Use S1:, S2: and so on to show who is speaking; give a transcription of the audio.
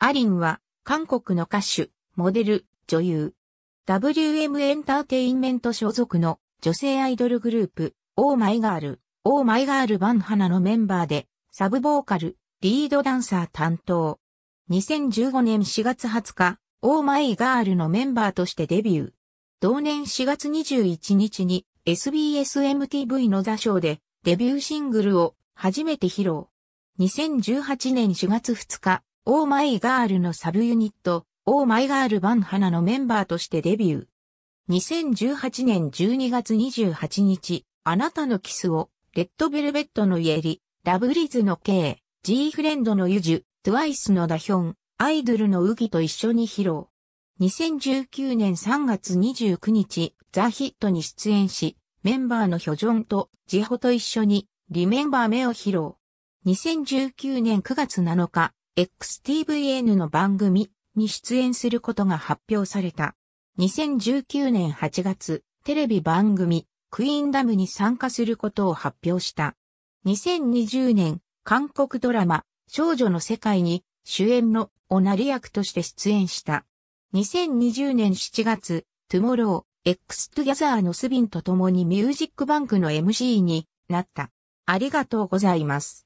S1: アリンは、韓国の歌手、モデル、女優。WM エンターテインメント所属の女性アイドルグループ、オーマイガール、オーマイガールバンハナのメンバーで、サブボーカル、リードダンサー担当。2015年4月20日、オーマイガールのメンバーとしてデビュー。同年4月21日に SBSMTV の座賞でデビューシングルを初めて披露。2018年4月2日、オーマイガールのサブユニット、オーマイガールバンハナのメンバーとしてデビュー。2018年12月28日、あなたのキスを、レッドベルベットのイエリ、ラブリズの K、G フレンドのユジュ、トゥワイスのダヒョン、アイドルのウギと一緒に披露。2019年3月29日、ザ・ヒットに出演し、メンバーのヒョジョンとジホと一緒に、リメンバー目を披露。2019年9月7日、XTVN の番組に出演することが発表された。2019年8月、テレビ番組、クイーンダムに参加することを発表した。2020年、韓国ドラマ、少女の世界に主演のオナリ役として出演した。2020年7月、トゥモロー、X トゥギャザーのスビンと共にミュージックバンクの MC になった。ありがとうございます。